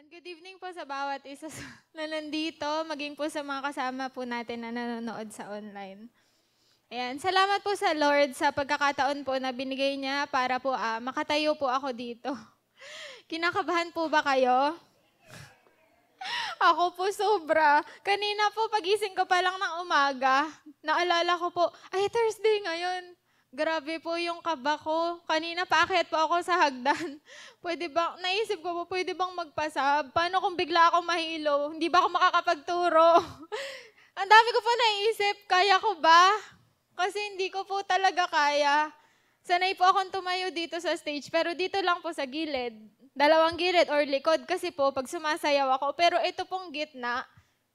And good evening po sa bawat isa na nandito, maging po sa mga kasama po natin na nanonood sa online. Ayan, salamat po sa Lord sa pagkakataon po na binigay niya para po ah, makatayo po ako dito. Kinakabahan po ba kayo? Ako po sobra. Kanina po pagising ko pa lang ng umaga, naalala ko po, ay Thursday ngayon. Grabe po yung kaba ko. Kanina paakyat po ako sa hagdan. Pwede ba, naisip ko po, pwede bang magpasab? Paano kung bigla ako mahilo? Hindi ba ako makakapagturo? Ang dami ko po naisip, kaya ko ba? Kasi hindi ko po talaga kaya. Sanay po akong tumayo dito sa stage, pero dito lang po sa gilid. Dalawang gilid or likod kasi po pag sumasayaw ako. Pero ito pong gitna,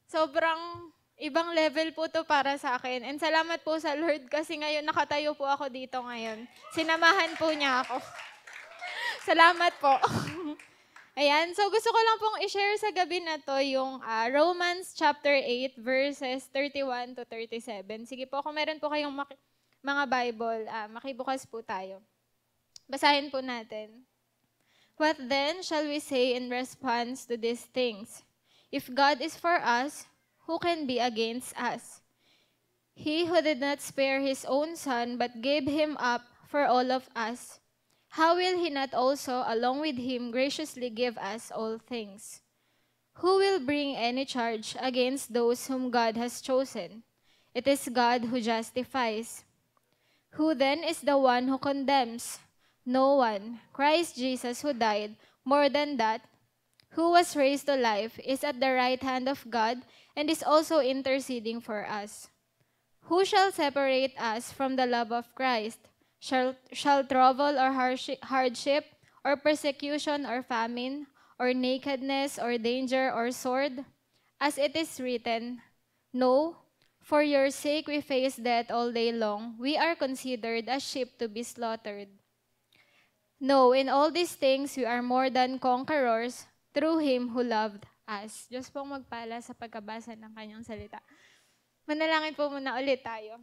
sobrang Ibang level po to para sa akin. And salamat po sa Lord kasi ngayon nakatayo po ako dito ngayon. Sinamahan po niya ako. salamat po. Ayan, so gusto ko lang pong i-share sa gabi na to yung uh, Romans chapter 8 verses 31 to 37. Sige po, kung meron po kayong mak- mga Bible, uh, makibukas po tayo. Basahin po natin. What then shall we say in response to these things? If God is for us, who can be against us? He who did not spare his own son, but gave him up for all of us, how will he not also, along with him, graciously give us all things? Who will bring any charge against those whom God has chosen? It is God who justifies. Who then is the one who condemns? No one. Christ Jesus, who died, more than that, who was raised to life, is at the right hand of God and is also interceding for us. Who shall separate us from the love of Christ? Shall, shall trouble or hardship, or persecution, or famine, or nakedness, or danger, or sword? As it is written, No, for your sake we face death all day long. We are considered as sheep to be slaughtered. No, in all these things we are more than conquerors through him who loved as Diyos pong magpala sa pagkabasa ng kanyang salita. Manalangin po muna ulit tayo.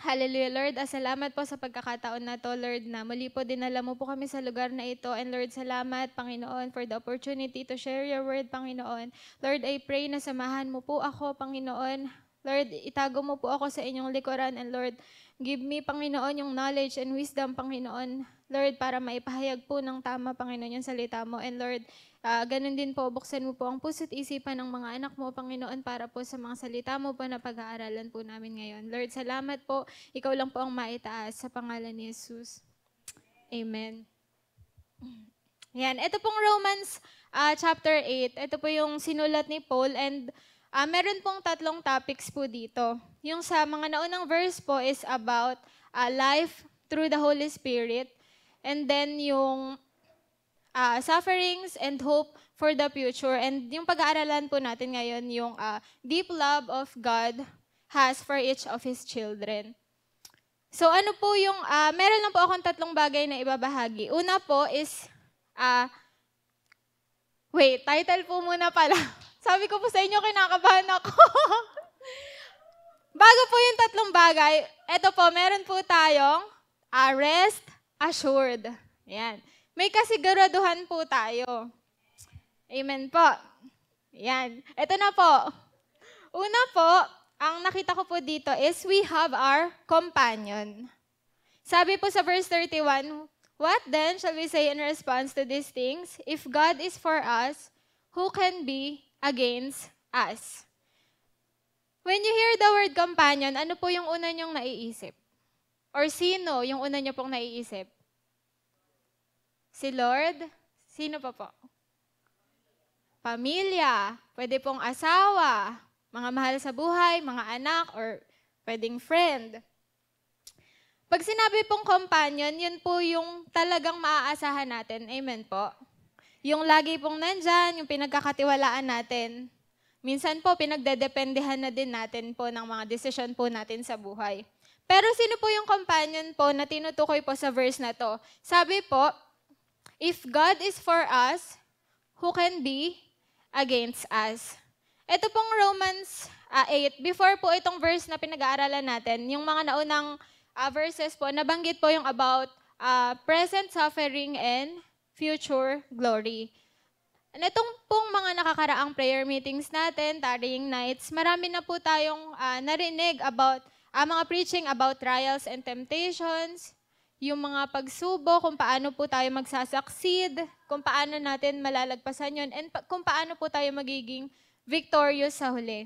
Hallelujah, Lord. Ah, salamat po sa pagkakataon na to, Lord, na muli po dinala mo po kami sa lugar na ito. And Lord, salamat, Panginoon, for the opportunity to share your word, Panginoon. Lord, I pray na samahan mo po ako, Panginoon. Lord, itago mo po ako sa inyong likuran. And Lord, give me, Panginoon, yung knowledge and wisdom, Panginoon, Lord, para maipahayag po ng tama, Panginoon, yung salita mo. And Lord, uh, ganun din po, buksan mo po ang puso't isipan ng mga anak mo, Panginoon, para po sa mga salita mo po na pag-aaralan po namin ngayon. Lord, salamat po. Ikaw lang po ang maitaas sa pangalan ni Jesus. Amen. Yan. Ito pong Romans uh, chapter 8. Ito po yung sinulat ni Paul and uh, meron pong tatlong topics po dito. Yung sa mga naunang verse po is about uh, life through the Holy Spirit. And then yung uh, sufferings and hope for the future. And yung pag-aaralan po natin ngayon, yung uh, deep love of God has for each of His children. So ano po yung, uh, meron lang po akong tatlong bagay na ibabahagi. Una po is, uh, wait, title po muna pala. Sabi ko po sa inyo, kinakabahan ako. Bago po yung tatlong bagay, eto po, meron po tayong uh, rest, assured. Ayan. May kasiguraduhan po tayo. Amen po. Ayan. Ito na po. Una po, ang nakita ko po dito is we have our companion. Sabi po sa verse 31, What then shall we say in response to these things? If God is for us, who can be against us? When you hear the word companion, ano po yung una niyong naiisip? Or sino yung una niyo pong naiisip? Si Lord, sino pa po? Pamilya, pwede pong asawa, mga mahal sa buhay, mga anak, or pwedeng friend. Pag sinabi pong companion, yun po yung talagang maaasahan natin. Amen po. Yung lagi pong nandyan, yung pinagkakatiwalaan natin. Minsan po, pinagdedependehan na din natin po ng mga desisyon po natin sa buhay. Pero sino po yung companion po na tinutukoy po sa verse na to? Sabi po, If God is for us, who can be against us? Ito pong Romans uh, ah, 8, before po itong verse na pinag-aaralan natin, yung mga naunang uh, verses po, nabanggit po yung about uh, present suffering and future glory. And itong pong mga nakakaraang prayer meetings natin, tarrying nights, marami na po tayong uh, narinig about, uh, mga preaching about trials and temptations, yung mga pagsubo, kung paano po tayo magsasucceed, kung paano natin malalagpasan yon and pa- kung paano po tayo magiging victorious sa huli.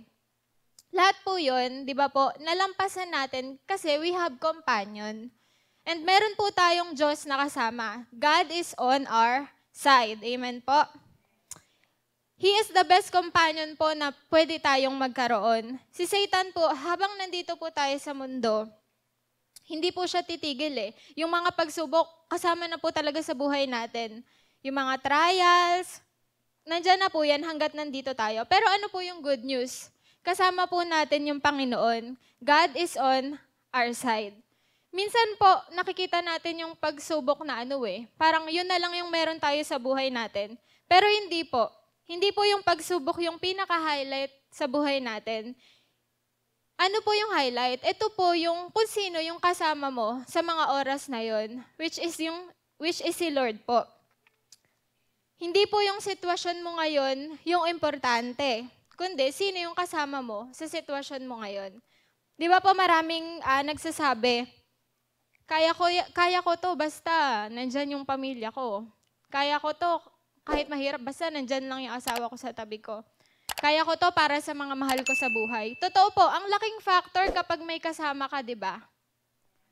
Lahat po yon, di ba po, nalampasan natin kasi we have companion. And meron po tayong Diyos na kasama. God is on our side. Amen po. He is the best companion po na pwede tayong magkaroon. Si Satan po, habang nandito po tayo sa mundo, hindi po siya titigil eh. Yung mga pagsubok, kasama na po talaga sa buhay natin. Yung mga trials, nandyan na po yan hanggat nandito tayo. Pero ano po yung good news? Kasama po natin yung Panginoon. God is on our side. Minsan po, nakikita natin yung pagsubok na ano eh. Parang yun na lang yung meron tayo sa buhay natin. Pero hindi po. Hindi po yung pagsubok yung pinaka-highlight sa buhay natin ano po yung highlight? Ito po yung kung sino yung kasama mo sa mga oras na yon, which is yung which is si Lord po. Hindi po yung sitwasyon mo ngayon yung importante, kundi sino yung kasama mo sa sitwasyon mo ngayon. 'Di ba po maraming uh, nagsasabi, kaya ko kaya ko to basta nandiyan yung pamilya ko. Kaya ko to kahit mahirap basta nandiyan lang yung asawa ko sa tabi ko. Kaya ko to para sa mga mahal ko sa buhay. Totoo po, ang laking factor kapag may kasama ka, di ba?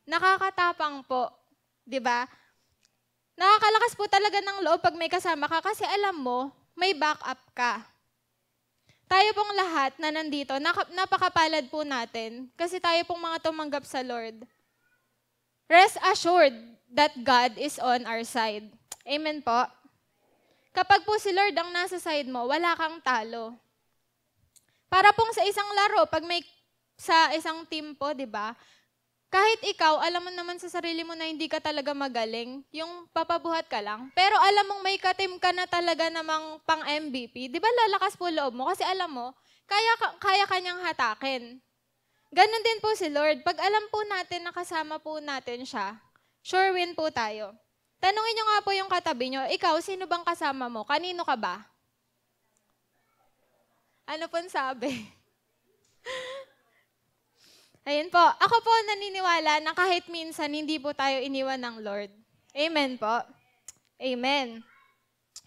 Nakakatapang po, di ba? Nakakalakas po talaga ng loob pag may kasama ka kasi alam mo, may backup ka. Tayo pong lahat na nandito, napakapalad po natin kasi tayo pong mga tumanggap sa Lord. Rest assured that God is on our side. Amen po. Kapag po si Lord ang nasa side mo, wala kang talo. Para pong sa isang laro, pag may sa isang team po, di ba? Kahit ikaw, alam mo naman sa sarili mo na hindi ka talaga magaling, yung papabuhat ka lang. Pero alam mong may ka-team ka na talaga namang pang MVP, di ba lalakas po loob mo? Kasi alam mo, kaya, kaya kanyang hatakin. Ganon din po si Lord. Pag alam po natin na kasama po natin siya, sure win po tayo. Tanungin nyo nga po yung katabi nyo, ikaw, sino bang kasama mo? Kanino ka ba? Ano pong sabi? Ayan po. Ako po naniniwala na kahit minsan hindi po tayo iniwan ng Lord. Amen po. Amen.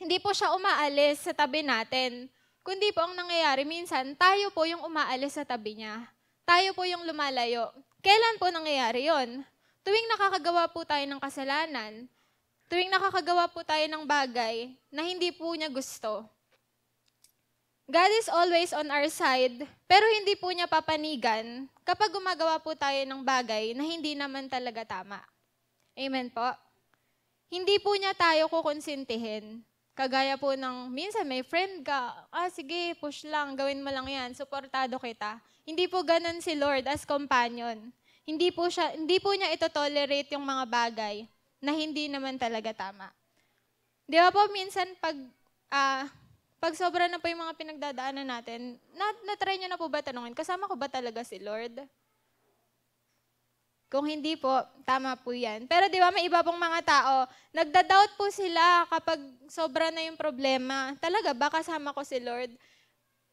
Hindi po siya umaalis sa tabi natin. Kundi po ang nangyayari minsan, tayo po yung umaalis sa tabi niya. Tayo po yung lumalayo. Kailan po nangyayari yon? Tuwing nakakagawa po tayo ng kasalanan, tuwing nakakagawa po tayo ng bagay na hindi po niya gusto, God is always on our side, pero hindi po niya papanigan kapag gumagawa po tayo ng bagay na hindi naman talaga tama. Amen po? Hindi po niya tayo kukonsintihin. Kagaya po ng, minsan may friend ka, ah sige, push lang, gawin mo lang yan, suportado kita. Hindi po ganun si Lord as companion. Hindi po, siya, hindi po niya ito tolerate yung mga bagay na hindi naman talaga tama. Di ba po minsan pag uh, pag sobra na po yung mga pinagdadaanan natin, na, na-try nyo na po ba tanungin, kasama ko ba talaga si Lord? Kung hindi po, tama po yan. Pero di ba may iba pong mga tao, nagda-doubt po sila kapag sobra na yung problema. Talaga ba kasama ko si Lord?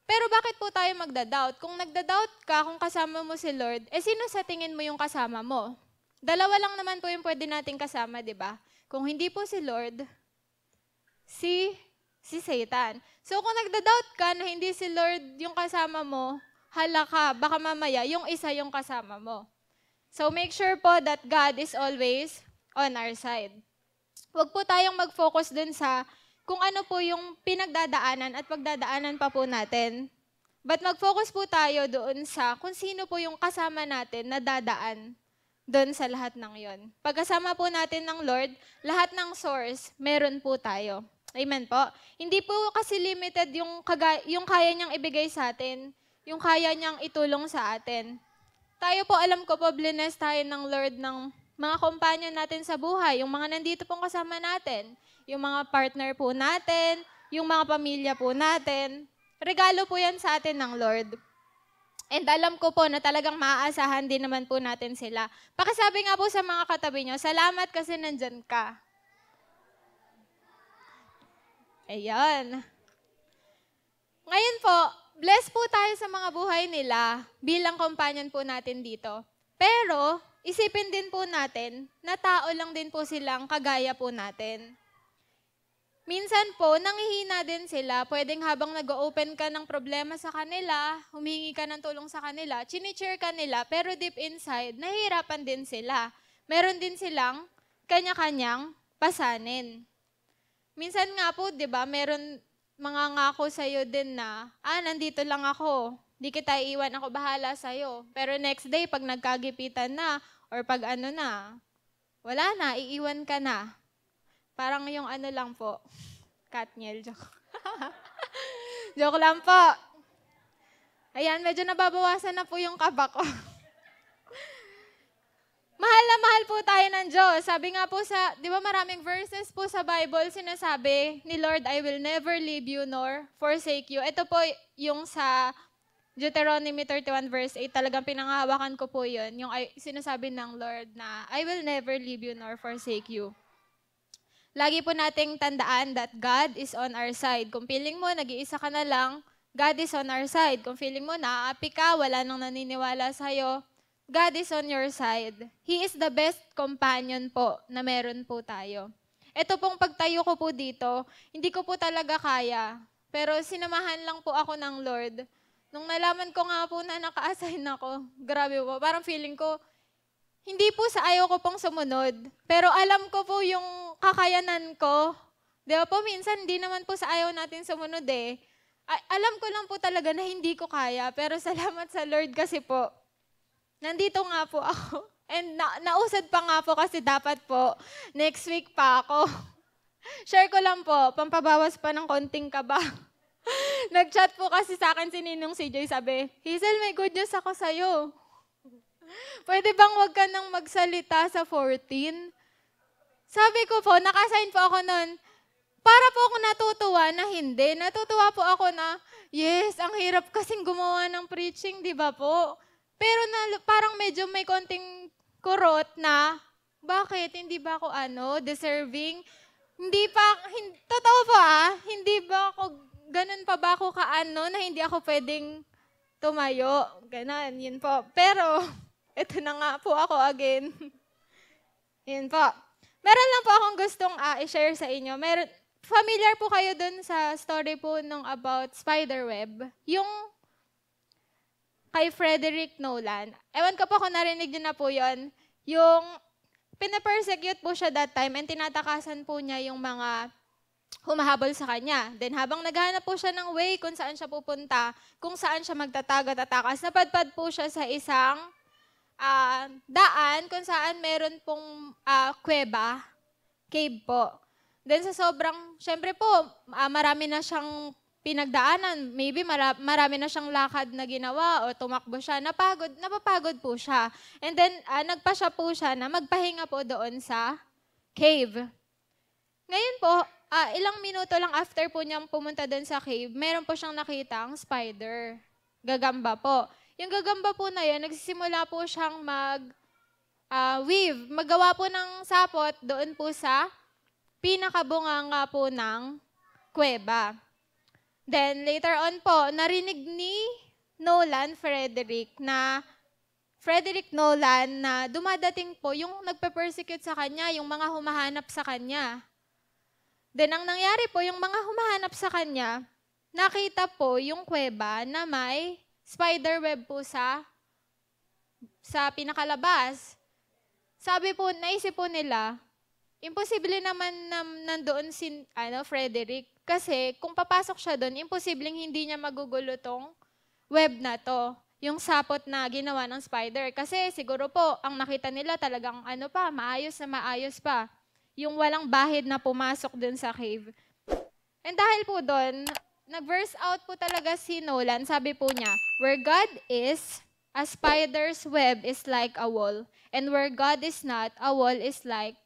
Pero bakit po tayo magda-doubt? Kung nagda-doubt ka kung kasama mo si Lord, eh sino sa tingin mo yung kasama mo? Dalawa lang naman po yung pwede nating kasama, di ba? Kung hindi po si Lord, si si Satan. So kung nagda-doubt ka na hindi si Lord yung kasama mo, hala baka mamaya yung isa yung kasama mo. So make sure po that God is always on our side. Huwag po tayong mag-focus dun sa kung ano po yung pinagdadaanan at pagdadaanan pa po natin. But mag-focus po tayo doon sa kung sino po yung kasama natin na dadaan doon sa lahat ng yon. Pagkasama po natin ng Lord, lahat ng source, meron po tayo. Amen po. Hindi po kasi limited yung, kaga- yung kaya niyang ibigay sa atin, yung kaya niyang itulong sa atin. Tayo po, alam ko po, blines tayo ng Lord ng mga kumpanya natin sa buhay, yung mga nandito pong kasama natin, yung mga partner po natin, yung mga pamilya po natin. Regalo po yan sa atin ng Lord. And alam ko po na talagang maaasahan din naman po natin sila. Pakisabi nga po sa mga katabi nyo, salamat kasi nandyan ka. Ayan. Ngayon po, bless po tayo sa mga buhay nila bilang companion po natin dito. Pero, isipin din po natin na tao lang din po silang kagaya po natin. Minsan po, nangihina din sila. Pwedeng habang nag-open ka ng problema sa kanila, humingi ka ng tulong sa kanila, chinicheer ka nila, pero deep inside, nahihirapan din sila. Meron din silang kanya-kanyang pasanin minsan nga po, di ba, meron mga ngako sa'yo din na, ah, nandito lang ako, di kita iiwan, ako bahala sa'yo. Pero next day, pag nagkagipitan na, or pag ano na, wala na, iiwan ka na. Parang yung ano lang po, Katniel, joke. joke lang po. Ayan, medyo nababawasan na po yung kaba ko. Mahal na mahal po tayo ng Diyos. Sabi nga po sa, di ba maraming verses po sa Bible sinasabi ni Lord, I will never leave you nor forsake you. Ito po yung sa Deuteronomy 31 verse 8, talagang pinangahawakan ko po yun. Yung sinasabi ng Lord na, I will never leave you nor forsake you. Lagi po nating tandaan that God is on our side. Kung feeling mo, nag-iisa ka na lang, God is on our side. Kung feeling mo, naaapi ka, wala nang naniniwala sa'yo, God is on your side. He is the best companion po na meron po tayo. Ito pong pagtayo ko po dito, hindi ko po talaga kaya. Pero sinamahan lang po ako ng Lord. Nung nalaman ko nga po na naka-assign ako, grabe po, parang feeling ko, hindi po sa ayaw ko pong sumunod. Pero alam ko po yung kakayanan ko. Di ba po, minsan hindi naman po sa ayaw natin sumunod eh. A- alam ko lang po talaga na hindi ko kaya, pero salamat sa Lord kasi po, nandito nga po ako. And na- nausad pa nga po kasi dapat po, next week pa ako. Share ko lang po, pampabawas pa ng konting kaba. Nag-chat po kasi sa akin si Ninong CJ, sabi, Hazel, may good news ako sa'yo. Pwede bang wag ka nang magsalita sa 14? Sabi ko po, nakasign po ako noon, para po ako natutuwa na hindi. Natutuwa po ako na, yes, ang hirap kasing gumawa ng preaching, di ba po? Pero na, parang medyo may konting kurot na, bakit, hindi ba ako ano, deserving? Hindi pa, hin, totoo ba? Hindi ba ako, ganun pa ba ako kaano na hindi ako pwedeng tumayo? Ganun, yun po. Pero, ito na nga po ako again. yun po. Meron lang po akong gustong uh, i-share sa inyo. Meron, familiar po kayo dun sa story po nung about spiderweb. Yung kay Frederick Nolan. Ewan ko pa kung narinig niyo na po yon. Yung pinapersecute po siya that time and tinatakasan po niya yung mga humahabol sa kanya. Then habang naghahanap po siya ng way kung saan siya pupunta, kung saan siya magtatag at atakas, napadpad po siya sa isang uh, daan kung saan meron pong uh, kuweba, cave po. Then sa sobrang, syempre po, uh, marami na siyang pinagdaanan, maybe marami na siyang lakad na ginawa o tumakbo siya, napagod, napapagod po siya. And then, uh, nagpa siya po siya na magpahinga po doon sa cave. Ngayon po, uh, ilang minuto lang after po niyang pumunta doon sa cave, meron po siyang nakita ang spider. Gagamba po. Yung gagamba po na yan, nagsisimula po siyang mag uh, weave, magawa po ng sapot doon po sa pinakabunganga po ng kuweba. Then, later on po, narinig ni Nolan Frederick na Frederick Nolan na dumadating po yung nagpe-persecute sa kanya, yung mga humahanap sa kanya. Then, ang nangyari po, yung mga humahanap sa kanya, nakita po yung kuweba na may spider web po sa sa pinakalabas. Sabi po, naisip po nila, imposible naman na nandoon si ano, Frederick. Kasi kung papasok siya doon, imposibleng hindi niya magugulo tong web na to. Yung sapot na ginawa ng spider. Kasi siguro po, ang nakita nila talagang ano pa, maayos na maayos pa. Yung walang bahid na pumasok doon sa cave. And dahil po doon, nag-verse out po talaga si Nolan. Sabi po niya, Where God is, a spider's web is like a wall. And where God is not, a wall is like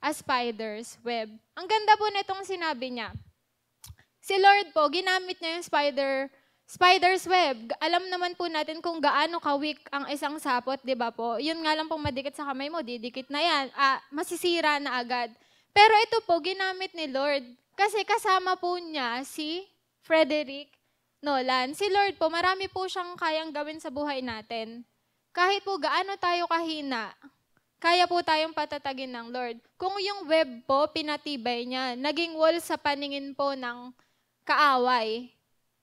a spider's web. Ang ganda po nitong sinabi niya. Si Lord po, ginamit niya yung spider, spider's web. Alam naman po natin kung gaano kawik ang isang sapot, di ba po? Yun nga lang pong madikit sa kamay mo, didikit na yan. Ah, masisira na agad. Pero ito po, ginamit ni Lord. Kasi kasama po niya si Frederick Nolan. Si Lord po, marami po siyang kayang gawin sa buhay natin. Kahit po gaano tayo kahina, kaya po tayong patatagin ng Lord. Kung yung web po, pinatibay niya, naging wall sa paningin po ng kaaway.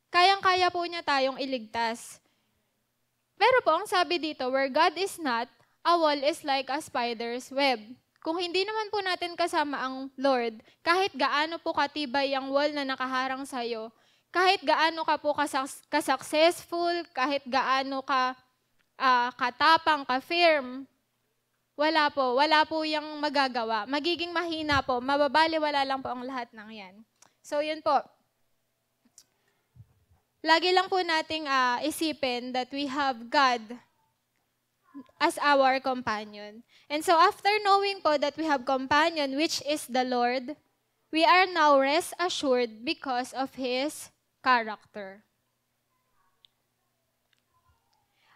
Kayang-kaya po niya tayong iligtas. Pero po, ang sabi dito, where God is not, a wall is like a spider's web. Kung hindi naman po natin kasama ang Lord, kahit gaano po katibay ang wall na nakaharang sa iyo, kahit gaano ka po kasak- kasuccessful, kahit gaano ka uh, katapang, ka-firm, wala po, wala po yung magagawa. Magiging mahina po, mababaliwala lang po ang lahat ng yan. So yun po, lagi lang po nating uh, isipin that we have God as our companion. And so after knowing po that we have companion, which is the Lord, we are now rest assured because of His character.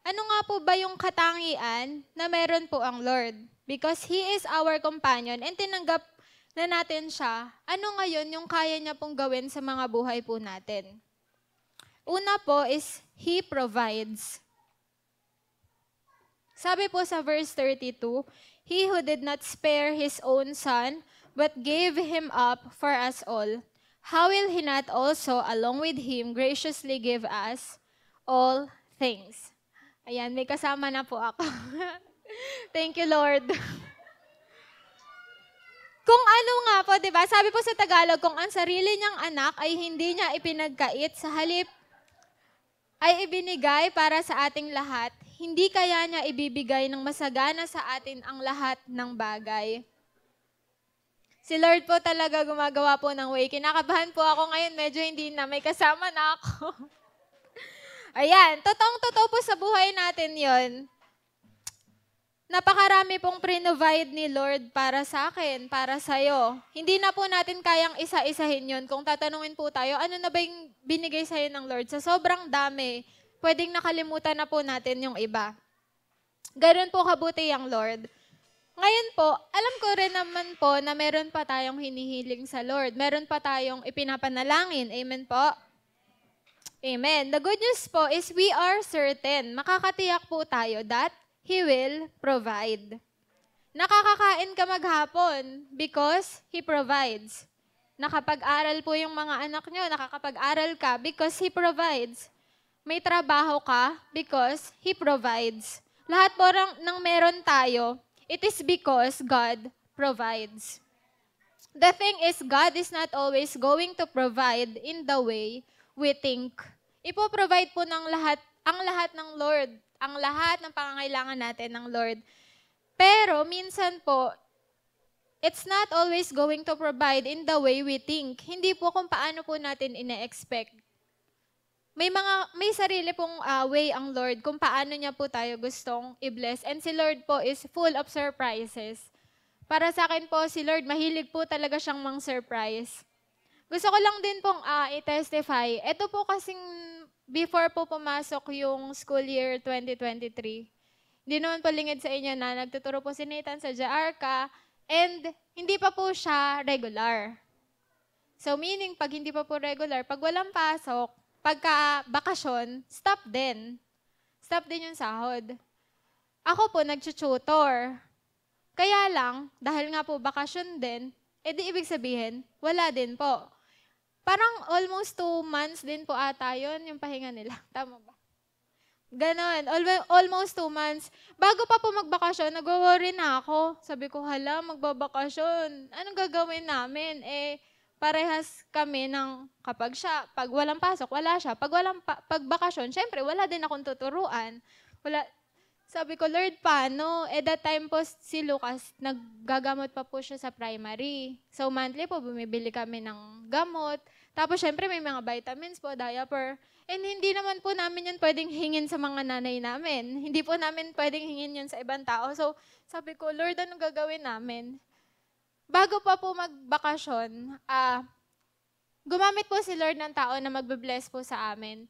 Ano nga po ba yung katangian na meron po ang Lord? Because He is our companion and tinanggap na natin siya, ano ngayon yung kaya niya pong gawin sa mga buhay po natin? Una po is, He provides. Sabi po sa verse 32, He who did not spare His own Son, but gave Him up for us all, how will He not also, along with Him, graciously give us all things? Ayan, may kasama na po ako. Thank you, Lord. kung ano nga po, di ba? Sabi po sa Tagalog, kung ang sarili niyang anak ay hindi niya ipinagkait, sa halip ay ibinigay para sa ating lahat, hindi kaya niya ibibigay ng masagana sa atin ang lahat ng bagay. Si Lord po talaga gumagawa po ng way. Kinakabahan po ako ngayon, medyo hindi na, may kasama na ako. Ayan, totoong totoo po sa buhay natin yon napakarami pong pre ni Lord para sa akin, para sa iyo. Hindi na po natin kayang isa-isahin 'yon. Kung tatanungin po tayo, ano na ba yung binigay sa ng Lord? Sa sobrang dami, pwedeng nakalimutan na po natin yung iba. Ganoon po kabuti ang Lord. Ngayon po, alam ko rin naman po na meron pa tayong hinihiling sa Lord. Meron pa tayong ipinapanalangin. Amen po? Amen. The good news po is we are certain. Makakatiyak po tayo that He will provide. Nakakakain ka maghapon because He provides. Nakapag-aral po yung mga anak nyo, nakakapag-aral ka because He provides. May trabaho ka because He provides. Lahat po ng meron tayo, it is because God provides. The thing is, God is not always going to provide in the way we think. Ipo-provide po ng lahat, ang lahat ng Lord ang lahat ng pangangailangan natin ng Lord. Pero minsan po, it's not always going to provide in the way we think. Hindi po kung paano po natin ina expect May mga may sarili pong uh, way ang Lord kung paano niya po tayo gustong i-bless. And si Lord po is full of surprises. Para sa akin po si Lord, mahilig po talaga siyang mang surprise. Gusto ko lang din pong uh, i-testify. Ito po kasing before po pumasok yung school year 2023, hindi naman palingid sa inyo na nagtuturo po si Nathan sa Jaarca and hindi pa po siya regular. So meaning, pag hindi pa po regular, pag walang pasok, pagka bakasyon, stop din. Stop din yung sahod. Ako po, nag-tutor. Kaya lang, dahil nga po bakasyon din, edi eh ibig sabihin, wala din po. Parang almost two months din po ata yun, yung pahinga nila. Tama ba? Ganon, almost two months. Bago pa po magbakasyon, nag-worry na ako. Sabi ko, hala, magbabakasyon. Anong gagawin namin? Eh, parehas kami ng kapag siya, pag walang pasok, wala siya. Pag walang pa, pag syempre, wala din akong tuturuan. Wala, sabi ko, Lord, paano? E that time po si Lucas, naggagamot pa po siya sa primary. So, monthly po, bumibili kami ng gamot. Tapos, syempre, may mga vitamins po, diaper. And hindi naman po namin yan pwedeng hingin sa mga nanay namin. Hindi po namin pwedeng hingin yan sa ibang tao. So, sabi ko, Lord, ano gagawin namin? Bago pa po magbakasyon, ah, uh, gumamit po si Lord ng tao na magbe-bless po sa amin.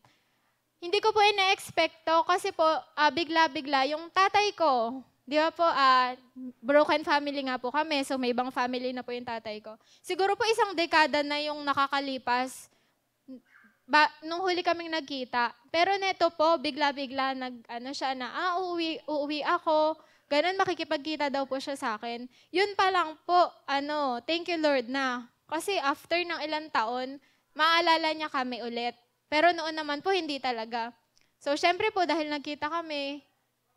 Hindi ko po ina-expecto kasi po uh, bigla-bigla yung tatay ko, di ba po, uh, broken family nga po kami, so may ibang family na po yung tatay ko. Siguro po isang dekada na yung nakakalipas ba, nung huli kaming nagkita. Pero neto po, bigla-bigla nag, ano siya na, ah, uuwi, uuwi ako. Ganun, makikipagkita daw po siya sa akin. Yun pa lang po, ano, thank you Lord na. Kasi after ng ilang taon, maalala niya kami ulit. Pero noon naman po, hindi talaga. So, syempre po, dahil nakita kami,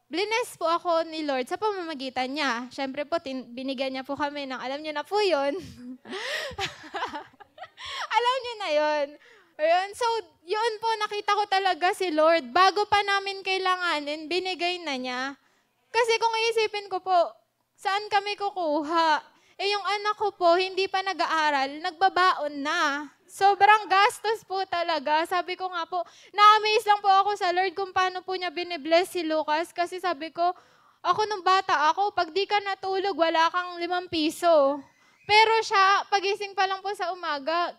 blines po ako ni Lord sa pamamagitan niya. Syempre po, tin- binigyan niya po kami ng, alam niyo na po yun. alam niyo na yun. Ayun, so, yun po, nakita ko talaga si Lord bago pa namin kailanganin, binigay na niya. Kasi kung iisipin ko po, saan kami kukuha? Eh, yung anak ko po, hindi pa nag-aaral, nagbabaon na sobrang gastos po talaga. Sabi ko nga po, na-amaze lang po ako sa Lord kung paano po niya binibless si Lucas. Kasi sabi ko, ako nung bata ako, pag di ka natulog, wala kang limang piso. Pero siya, pagising pa lang po sa umaga,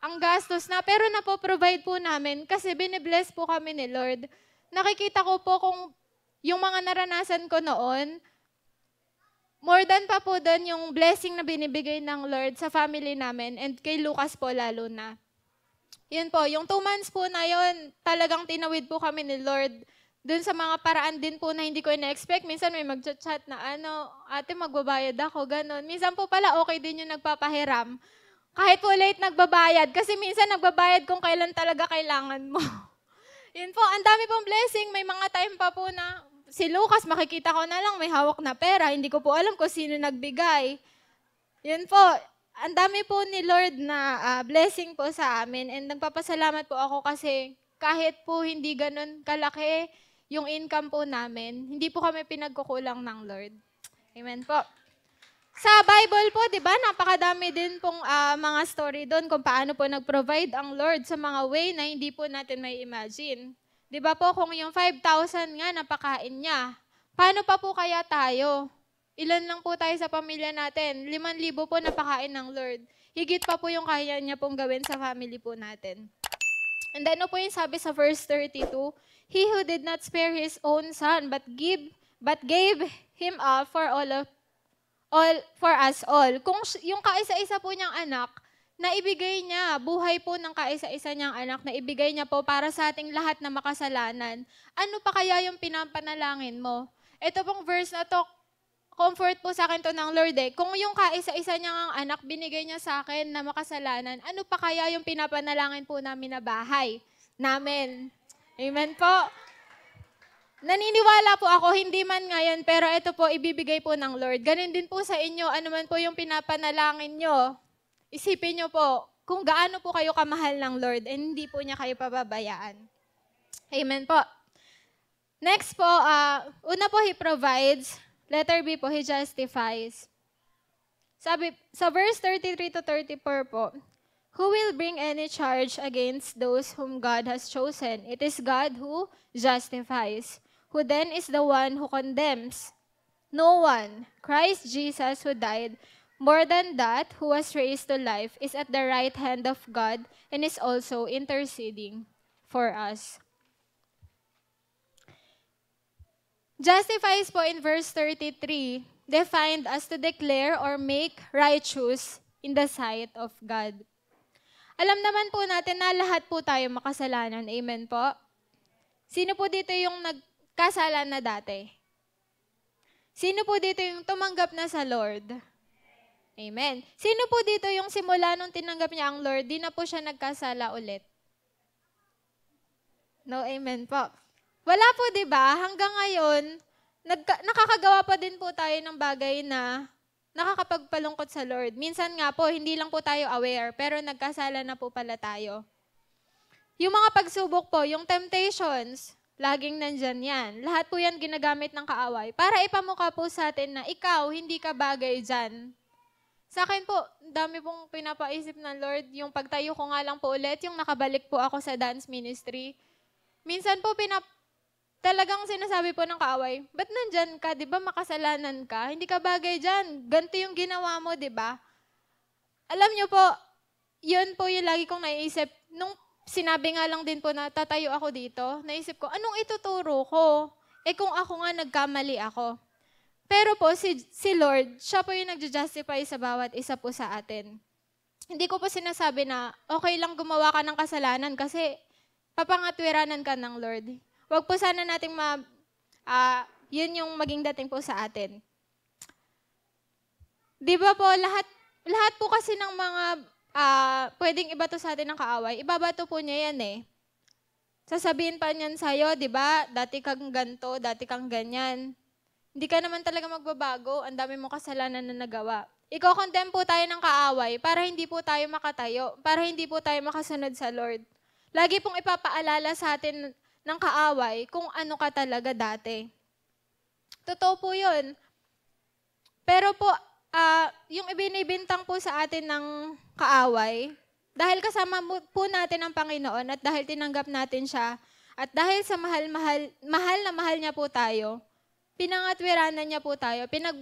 ang gastos na. Pero napoprovide po namin kasi binibless po kami ni Lord. Nakikita ko po kung yung mga naranasan ko noon, more than pa po doon yung blessing na binibigay ng Lord sa family namin and kay Lucas po lalo na. Yun po, yung two months po na yun, talagang tinawid po kami ni Lord doon sa mga paraan din po na hindi ko na-expect. Minsan may mag chat na ano, ate magbabayad ako, ganun. Minsan po pala okay din yung nagpapahiram. Kahit po late nagbabayad, kasi minsan nagbabayad kung kailan talaga kailangan mo. Yun po, ang dami pong blessing. May mga time pa po na si Lucas, makikita ko na lang may hawak na pera. Hindi ko po alam kung sino nagbigay. Yun po, ang dami po ni Lord na uh, blessing po sa amin. And nagpapasalamat po ako kasi kahit po hindi ganun kalaki yung income po namin, hindi po kami pinagkukulang ng Lord. Amen po. Sa Bible po, di ba, napakadami din pong uh, mga story doon kung paano po nag-provide ang Lord sa mga way na hindi po natin may imagine. Di ba po, kung yung 5,000 nga napakain niya, paano pa po kaya tayo? Ilan lang po tayo sa pamilya natin? 5,000 po napakain ng Lord. Higit pa po yung kaya niya pong gawin sa family po natin. And then, ano po yung sabi sa verse 32? He who did not spare his own son, but give, but gave him up for all of all for us all. Kung yung kaisa-isa po niyang anak na ibigay niya buhay po ng kaisa-isa niyang anak na ibigay niya po para sa ating lahat na makasalanan. Ano pa kaya yung pinapanalangin mo? Ito pong verse na to, comfort po sa akin to ng Lord eh. Kung yung kaisa-isa niyang anak binigay niya sa akin na makasalanan, ano pa kaya yung pinapanalangin po namin na bahay? Namin. Amen po. Naniniwala po ako, hindi man ngayon, pero ito po, ibibigay po ng Lord. Ganin din po sa inyo, ano man po yung pinapanalangin nyo Isipin niyo po kung gaano po kayo kamahal ng Lord and hindi po niya kayo pababayaan. Amen po. Next po, uh, una po, He provides. Letter B po, He justifies. Sabi, sa verse 33 to 34 po, Who will bring any charge against those whom God has chosen? It is God who justifies. Who then is the one who condemns? No one. Christ Jesus who died, More than that, who was raised to life is at the right hand of God and is also interceding for us. Justifies po in verse 33, defined as to declare or make righteous in the sight of God. Alam naman po natin na lahat po tayo makasalanan. Amen po? Sino po dito yung nagkasalan na dati? Sino po dito yung tumanggap na sa Lord? Amen. Sino po dito yung simula nung tinanggap niya ang Lord, di na po siya nagkasala ulit? No, amen po. Wala po, di ba? Hanggang ngayon, nagka- nakakagawa pa din po tayo ng bagay na nakakapagpalungkot sa Lord. Minsan nga po, hindi lang po tayo aware, pero nagkasala na po pala tayo. Yung mga pagsubok po, yung temptations, laging nandyan yan. Lahat po yan ginagamit ng kaaway para ipamukha po sa atin na ikaw, hindi ka bagay dyan sa akin po, dami pong pinapaisip ng Lord. Yung pagtayo ko nga lang po ulit, yung nakabalik po ako sa dance ministry. Minsan po, pinap talagang sinasabi po ng kaaway, ba't nandyan ka? Di ba makasalanan ka? Hindi ka bagay dyan. Ganito yung ginawa mo, di ba? Alam nyo po, yun po yung lagi kong naiisip. Nung sinabi nga lang din po na tatayo ako dito, naisip ko, anong ituturo ko? Eh kung ako nga nagkamali ako. Pero po, si, si Lord, siya po yung nag justify sa bawat isa po sa atin. Hindi ko po sinasabi na okay lang gumawa ka ng kasalanan kasi papangatwiranan ka ng Lord. Huwag po sana nating ma... Uh, yun yung maging dating po sa atin. Di ba po, lahat, lahat po kasi ng mga uh, pwedeng ibato sa atin ng kaaway, ibabato po niya yan eh. Sasabihin pa niyan sa'yo, di ba, dati kang ganto, dati kang ganyan. Hindi ka naman talaga magbabago. Ang dami mo kasalanan na nagawa. Ikokondem po tayo ng kaaway para hindi po tayo makatayo, para hindi po tayo makasunod sa Lord. Lagi pong ipapaalala sa atin ng kaaway kung ano ka talaga dati. Totoo po yun. Pero po, uh, yung ibinibintang po sa atin ng kaaway, dahil kasama po natin ang Panginoon at dahil tinanggap natin siya, at dahil sa mahal, mahal, mahal na mahal niya po tayo, pinangatwiranan niya po tayo, pinag,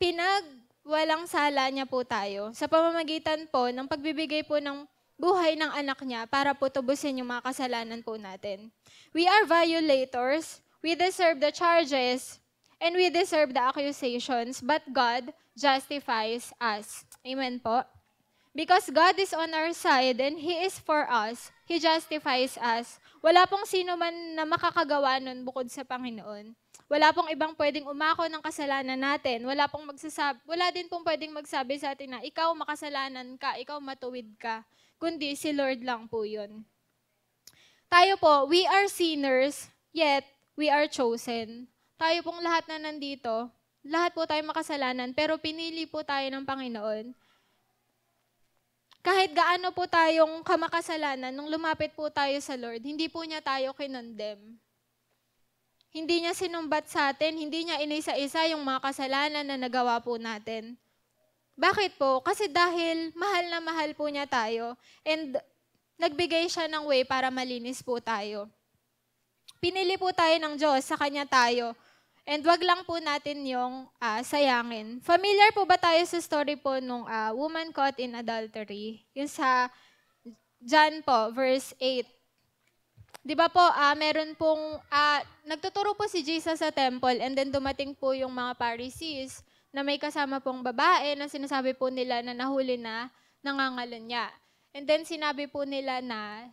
pinag walang sala niya po tayo sa pamamagitan po ng pagbibigay po ng buhay ng anak niya para po tubusin yung mga kasalanan po natin. We are violators, we deserve the charges, and we deserve the accusations, but God justifies us. Amen po. Because God is on our side and He is for us, He justifies us. Wala pong sino man na makakagawa nun bukod sa Panginoon. Wala pong ibang pwedeng umako ng kasalanan natin. Wala pong magsasabi, wala din pong pwedeng magsabi sa atin na ikaw makasalanan ka, ikaw matuwid ka, kundi si Lord lang po 'yun. Tayo po, we are sinners, yet we are chosen. Tayo pong lahat na nandito, lahat po tayo makasalanan, pero pinili po tayo ng Panginoon. Kahit gaano po tayong kamakasalanan, nung lumapit po tayo sa Lord, hindi po niya tayo kinondem hindi niya sinumbat sa atin, hindi niya inisa-isa yung mga kasalanan na nagawa po natin. Bakit po? Kasi dahil mahal na mahal po niya tayo and nagbigay siya ng way para malinis po tayo. Pinili po tayo ng Diyos, sa Kanya tayo. And wag lang po natin yung uh, sayangin. Familiar po ba tayo sa story po nung uh, woman caught in adultery? Yung sa John po, verse 8. Di ba po, uh, meron pong, uh, nagtuturo po si Jesus sa temple and then dumating po yung mga Pharisees na may kasama pong babae na sinasabi po nila na nahuli na nangangalan niya. And then sinabi po nila na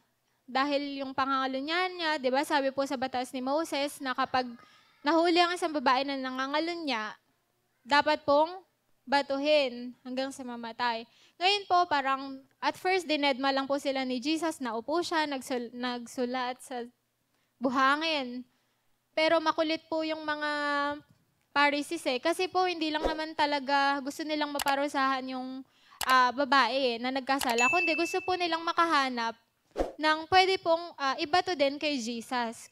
dahil yung pangangalan niya, di ba sabi po sa batas ni Moses na kapag nahuli ang isang babae na nangangalan niya, dapat pong batuhin hanggang sa mamatay. Ngayon po, parang at first dinedma lang po sila ni Jesus, naupo siya, nagsul- nagsulat sa buhangin. Pero makulit po yung mga Pharisees eh. Kasi po, hindi lang naman talaga gusto nilang maparusahan yung uh, babae eh, na nagkasala, kundi gusto po nilang makahanap ng pwede pong uh, iba to din kay Jesus.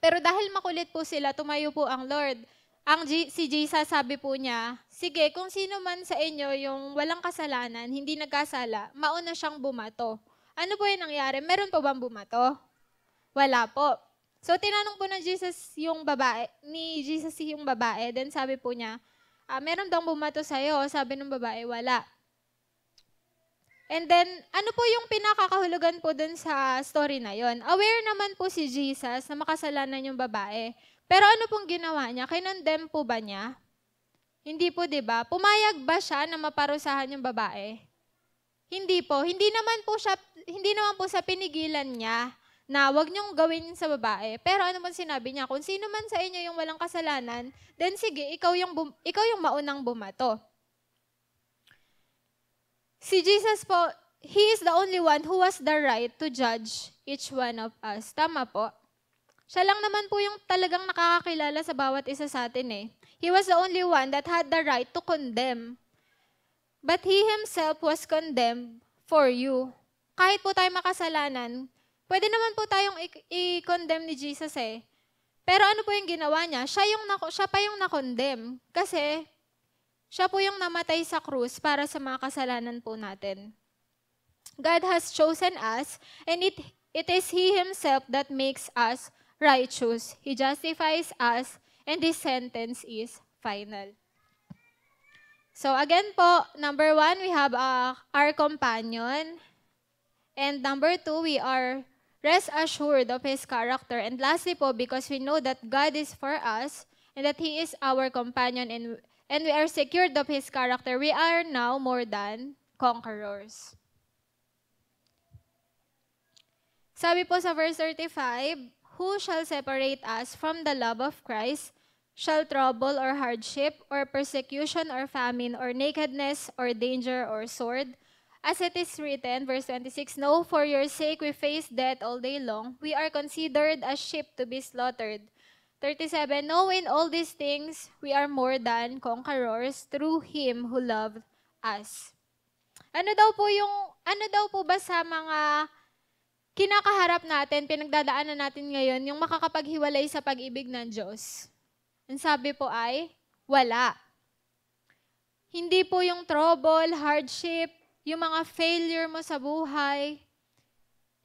Pero dahil makulit po sila, tumayo po ang Lord ang G- si Jesus sasabi po niya, sige, kung sino man sa inyo yung walang kasalanan, hindi nagkasala, mauna siyang bumato. Ano po yung nangyari? Meron po bang bumato? Wala po. So, tinanong po ng Jesus yung babae, ni Jesus yung babae, then sabi po niya, ah, meron daw bumato sa'yo? Sabi ng babae, wala. And then, ano po yung pinakakahulugan po dun sa story na yon? Aware naman po si Jesus na makasalanan yung babae. Pero ano pong ginawa niya? Kinondem po ba niya? Hindi po, di ba? Pumayag ba siya na maparusahan yung babae? Hindi po. Hindi naman po siya, hindi naman po sa pinigilan niya na wag niyong gawin sa babae. Pero ano man sinabi niya, kung sino man sa inyo yung walang kasalanan, then sige, ikaw yung, bum, ikaw yung maunang bumato. Si Jesus po, He is the only one who has the right to judge each one of us. Tama po. Siya lang naman po yung talagang nakakakilala sa bawat isa sa atin eh. He was the only one that had the right to condemn. But he himself was condemned for you. Kahit po tayo makasalanan, pwede naman po tayong i-condemn ni Jesus eh. Pero ano po yung ginawa niya? Siya, yung na, siya pa yung na-condemn. Kasi siya po yung namatay sa krus para sa mga kasalanan po natin. God has chosen us and it, it is He Himself that makes us righteous. He justifies us, and His sentence is final. So again po, number one, we have uh, our companion. And number two, we are rest assured of His character. And lastly po, because we know that God is for us, and that He is our companion, and, and we are secured of His character, we are now more than conquerors. Sabi po sa verse 35, Who shall separate us from the love of Christ? Shall trouble or hardship or persecution or famine or nakedness or danger or sword? As it is written, verse 26, No, for your sake we face death all day long. We are considered as sheep to be slaughtered. 37, No, in all these things we are more than conquerors through Him who loved us. Ano daw po yung, ano daw po ba sa mga kinakaharap natin, pinagdadaanan natin ngayon, yung makakapaghiwalay sa pag-ibig ng Diyos. Ang sabi po ay, wala. Hindi po yung trouble, hardship, yung mga failure mo sa buhay,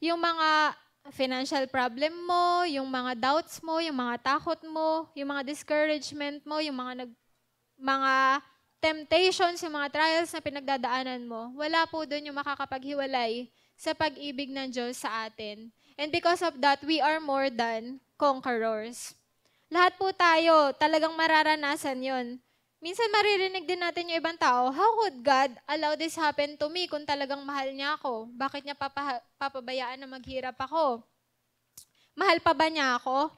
yung mga financial problem mo, yung mga doubts mo, yung mga takot mo, yung mga discouragement mo, yung mga nag, mga temptations, yung mga trials na pinagdadaanan mo, wala po doon yung makakapaghiwalay sa pag-ibig ng Diyos sa atin. And because of that, we are more than conquerors. Lahat po tayo talagang mararanasan yon. Minsan maririnig din natin yung ibang tao, how could God allow this happen to me kung talagang mahal niya ako? Bakit niya papaha- papabayaan na maghirap ako? Mahal pa ba niya ako?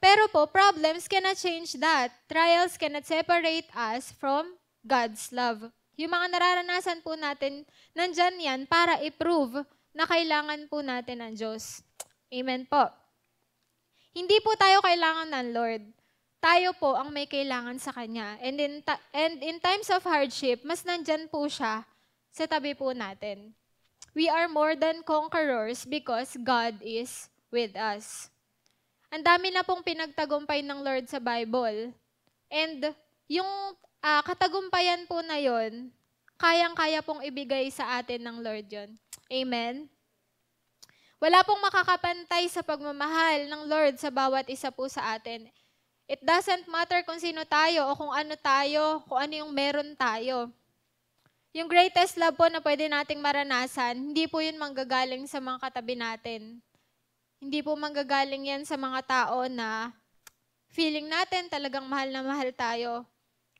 Pero po, problems cannot change that. Trials cannot separate us from God's love. Yung mga nararanasan po natin, nandyan yan para i-prove na kailangan po natin ng Diyos. Amen po. Hindi po tayo kailangan ng Lord. Tayo po ang may kailangan sa Kanya. And in, ta- and in times of hardship, mas nandyan po siya sa tabi po natin. We are more than conquerors because God is with us. Ang dami na pong pinagtagumpay ng Lord sa Bible. And yung uh, katagumpayan po na yon kayang-kaya pong ibigay sa atin ng Lord yon. Amen? Wala pong makakapantay sa pagmamahal ng Lord sa bawat isa po sa atin. It doesn't matter kung sino tayo o kung ano tayo, kung ano yung meron tayo. Yung greatest love po na pwede nating maranasan, hindi po yun manggagaling sa mga katabi natin. Hindi po manggagaling yan sa mga tao na feeling natin talagang mahal na mahal tayo.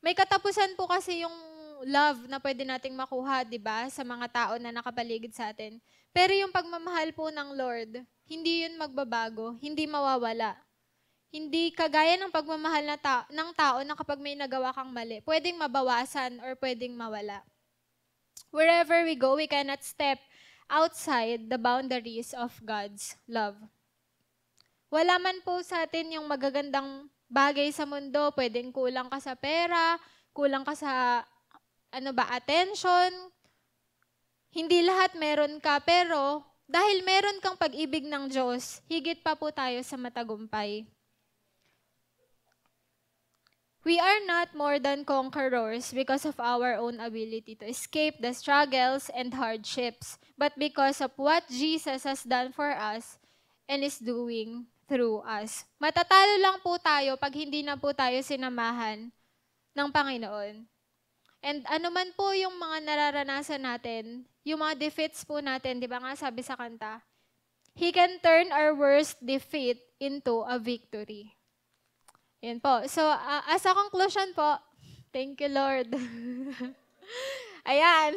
May katapusan po kasi yung love na pwede nating makuha, 'di ba, sa mga tao na nakabaligid sa atin. Pero yung pagmamahal po ng Lord, hindi 'yun magbabago, hindi mawawala. Hindi kagaya ng pagmamahal na ta- ng tao na kapag may nagawa kang mali, pwedeng mabawasan or pwedeng mawala. Wherever we go, we cannot step outside the boundaries of God's love. Wala man po sa atin yung magagandang bagay sa mundo, pwedeng kulang ka sa pera, kulang ka sa ano ba, attention. Hindi lahat meron ka, pero dahil meron kang pag-ibig ng Diyos, higit pa po tayo sa matagumpay. We are not more than conquerors because of our own ability to escape the struggles and hardships, but because of what Jesus has done for us and is doing through us. Matatalo lang po tayo pag hindi na po tayo sinamahan ng Panginoon. And ano man po yung mga nararanasan natin, yung mga defeats po natin, di ba nga sabi sa kanta, He can turn our worst defeat into a victory. Yan po. So, uh, as a conclusion po, thank you, Lord. Ayan.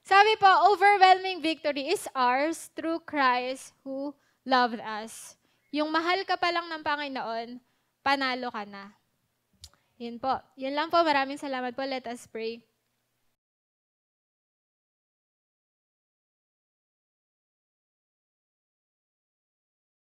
Sabi po, overwhelming victory is ours through Christ who loved us. Yung mahal ka pa lang ng Panginoon, panalo ka na. Yan po. Yan lang po. Maraming salamat po. Let us pray.